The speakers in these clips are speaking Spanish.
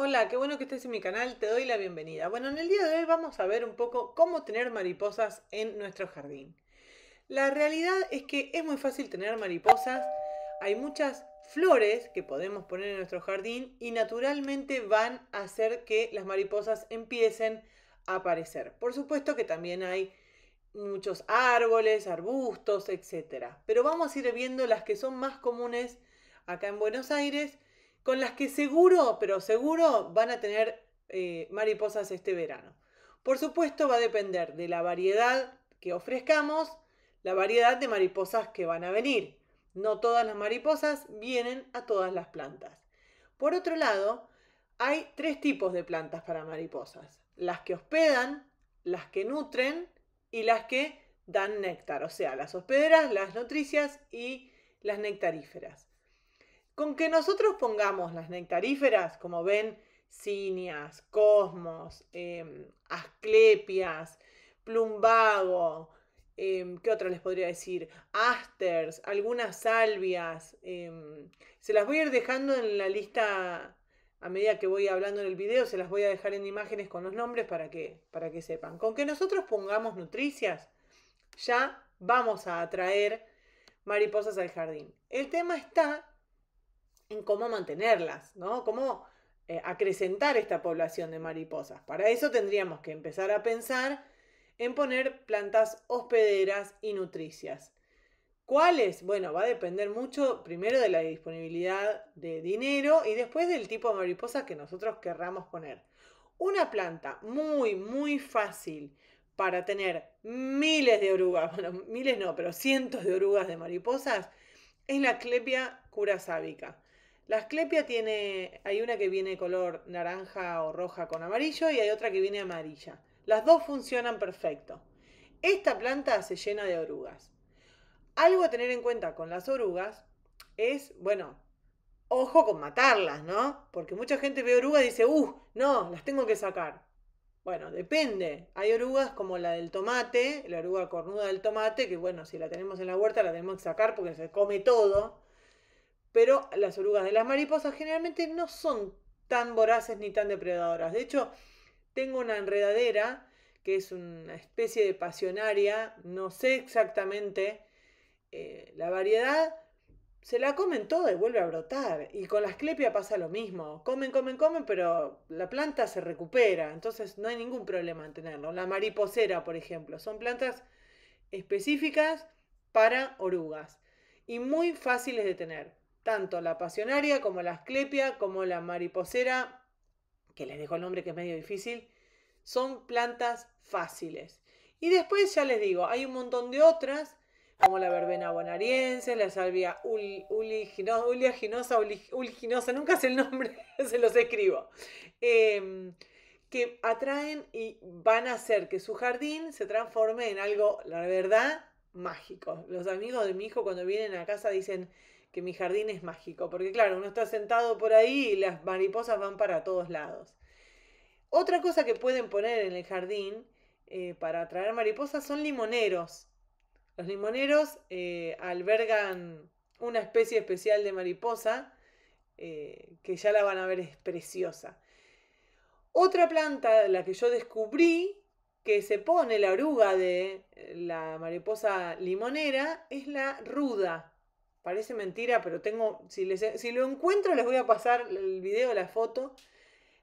Hola, qué bueno que estés en mi canal, te doy la bienvenida. Bueno, en el día de hoy vamos a ver un poco cómo tener mariposas en nuestro jardín. La realidad es que es muy fácil tener mariposas, hay muchas flores que podemos poner en nuestro jardín y naturalmente van a hacer que las mariposas empiecen a aparecer. Por supuesto que también hay muchos árboles, arbustos, etc. Pero vamos a ir viendo las que son más comunes acá en Buenos Aires con las que seguro, pero seguro van a tener eh, mariposas este verano. Por supuesto va a depender de la variedad que ofrezcamos, la variedad de mariposas que van a venir. No todas las mariposas vienen a todas las plantas. Por otro lado, hay tres tipos de plantas para mariposas. Las que hospedan, las que nutren y las que dan néctar, o sea, las hospederas, las nutricias y las nectaríferas. Con que nosotros pongamos las nectaríferas, como ven, cinias, cosmos, em, asclepias, plumbago, em, ¿qué otra les podría decir? Asters, algunas salvias. Em, se las voy a ir dejando en la lista a medida que voy hablando en el video, se las voy a dejar en imágenes con los nombres para que, para que sepan. Con que nosotros pongamos nutricias, ya vamos a atraer mariposas al jardín. El tema está en cómo mantenerlas, ¿no? Cómo eh, acrecentar esta población de mariposas. Para eso tendríamos que empezar a pensar en poner plantas hospederas y nutricias. ¿Cuáles? Bueno, va a depender mucho primero de la disponibilidad de dinero y después del tipo de mariposa que nosotros querramos poner. Una planta muy, muy fácil para tener miles de orugas, bueno, miles no, pero cientos de orugas de mariposas, es la Clepia curasábica. La esclepia tiene, hay una que viene color naranja o roja con amarillo y hay otra que viene amarilla. Las dos funcionan perfecto. Esta planta se llena de orugas. Algo a tener en cuenta con las orugas es, bueno, ojo con matarlas, ¿no? Porque mucha gente ve orugas y dice, uh, no, las tengo que sacar. Bueno, depende. Hay orugas como la del tomate, la oruga cornuda del tomate, que bueno, si la tenemos en la huerta la tenemos que sacar porque se come todo pero las orugas de las mariposas generalmente no son tan voraces ni tan depredadoras. De hecho, tengo una enredadera que es una especie de pasionaria, no sé exactamente eh, la variedad, se la comen toda y vuelve a brotar. Y con la esclepia pasa lo mismo. Comen, comen, comen, pero la planta se recupera. Entonces no hay ningún problema en tenerlo. La mariposera, por ejemplo, son plantas específicas para orugas y muy fáciles de tener tanto la pasionaria como la asclepia, como la mariposera, que les dejo el nombre que es medio difícil, son plantas fáciles. Y después ya les digo, hay un montón de otras, como la verbena bonariense, la salvia uliginosa, nunca sé el nombre, se los escribo, em, que atraen y van a hacer que su jardín se transforme en algo, la verdad, mágico. Los amigos de mi hijo cuando vienen a casa dicen, mi jardín es mágico, porque claro, uno está sentado por ahí y las mariposas van para todos lados. Otra cosa que pueden poner en el jardín eh, para atraer mariposas son limoneros. Los limoneros eh, albergan una especie especial de mariposa eh, que ya la van a ver es preciosa. Otra planta, la que yo descubrí, que se pone la oruga de la mariposa limonera, es la ruda parece mentira, pero tengo, si, si lo encuentro les voy a pasar el video, la foto.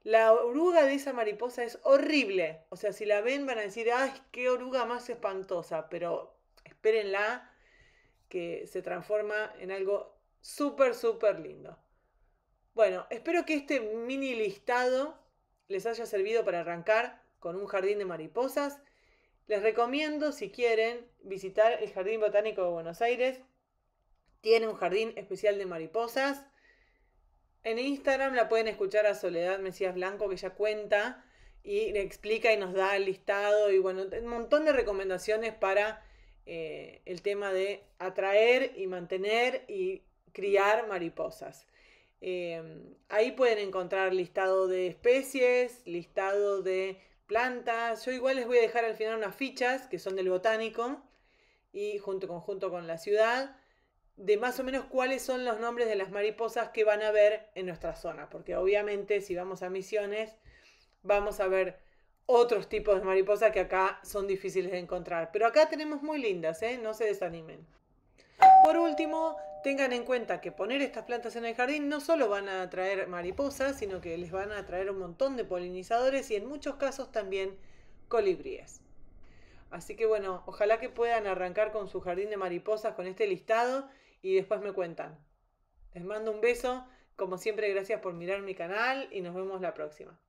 La oruga de esa mariposa es horrible. O sea, si la ven van a decir, ¡ay, ah, qué oruga más espantosa! Pero espérenla, que se transforma en algo súper, súper lindo. Bueno, espero que este mini listado les haya servido para arrancar con un jardín de mariposas. Les recomiendo, si quieren, visitar el Jardín Botánico de Buenos Aires. Tiene un jardín especial de mariposas. En Instagram la pueden escuchar a Soledad Mesías Blanco, que ya cuenta y le explica y nos da el listado y bueno, un montón de recomendaciones para eh, el tema de atraer y mantener y criar mariposas. Em, ahí pueden encontrar listado de especies, listado de plantas. Yo igual les voy a dejar al final unas fichas que son del botánico y junto, conjunto con la ciudad de más o menos cuáles son los nombres de las mariposas que van a ver en nuestra zona, porque obviamente si vamos a misiones vamos a ver otros tipos de mariposas que acá son difíciles de encontrar, pero acá tenemos muy lindas, ¿eh? no se desanimen. Por último, tengan en cuenta que poner estas plantas en el jardín no solo van a atraer mariposas, sino que les van a atraer un montón de polinizadores y en muchos casos también colibríes. Así que bueno, ojalá que puedan arrancar con su jardín de mariposas con este listado y después me cuentan. Les mando un beso, como siempre gracias por mirar mi canal y nos vemos la próxima.